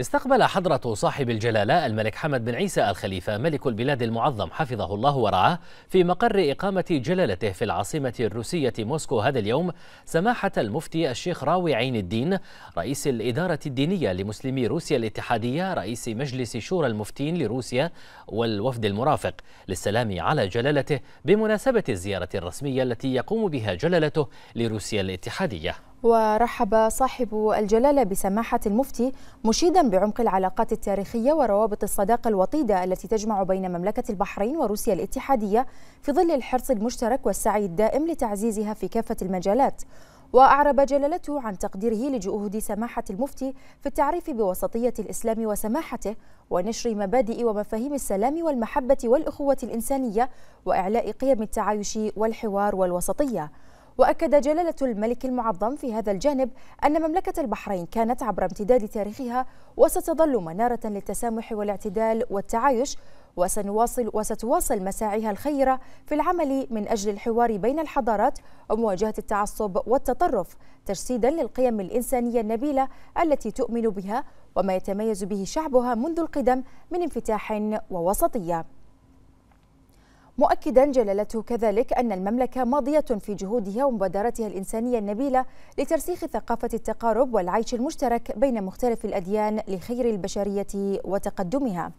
استقبل حضرة صاحب الجلالة الملك حمد بن عيسى الخليفة ملك البلاد المعظم حفظه الله ورعاه في مقر إقامة جلالته في العاصمة الروسية موسكو هذا اليوم سماحة المفتي الشيخ راوي عين الدين رئيس الإدارة الدينية لمسلمي روسيا الاتحادية رئيس مجلس شورى المفتين لروسيا والوفد المرافق للسلام على جلالته بمناسبة الزيارة الرسمية التي يقوم بها جلالته لروسيا الاتحادية ورحب صاحب الجلالة بسماحة المفتي مشيدا بعمق العلاقات التاريخية وروابط الصداقة الوطيدة التي تجمع بين مملكة البحرين وروسيا الاتحادية في ظل الحرص المشترك والسعي الدائم لتعزيزها في كافة المجالات وأعرب جلالته عن تقديره لجهود سماحة المفتي في التعريف بوسطية الإسلام وسماحته ونشر مبادئ ومفاهيم السلام والمحبة والأخوة الإنسانية وإعلاء قيم التعايش والحوار والوسطية وأكد جلالة الملك المعظم في هذا الجانب أن مملكة البحرين كانت عبر امتداد تاريخها وستظل منارة للتسامح والاعتدال والتعايش وسنواصل وستواصل مساعيها الخيرة في العمل من أجل الحوار بين الحضارات ومواجهة التعصب والتطرف تجسيدا للقيم الإنسانية النبيلة التي تؤمن بها وما يتميز به شعبها منذ القدم من انفتاح ووسطية مؤكدا جلالته كذلك أن المملكة ماضية في جهودها ومبادراتها الإنسانية النبيلة لترسيخ ثقافة التقارب والعيش المشترك بين مختلف الأديان لخير البشرية وتقدمها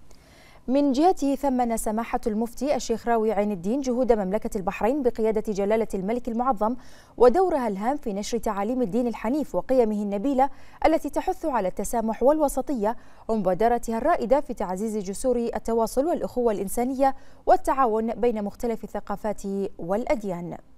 من جهته ثمن سماحة المفتي الشيخ راوي عين الدين جهود مملكة البحرين بقيادة جلالة الملك المعظم ودورها الهام في نشر تعاليم الدين الحنيف وقيمه النبيلة التي تحث على التسامح والوسطية ومبادرتها الرائدة في تعزيز جسور التواصل والأخوة الإنسانية والتعاون بين مختلف الثقافات والأديان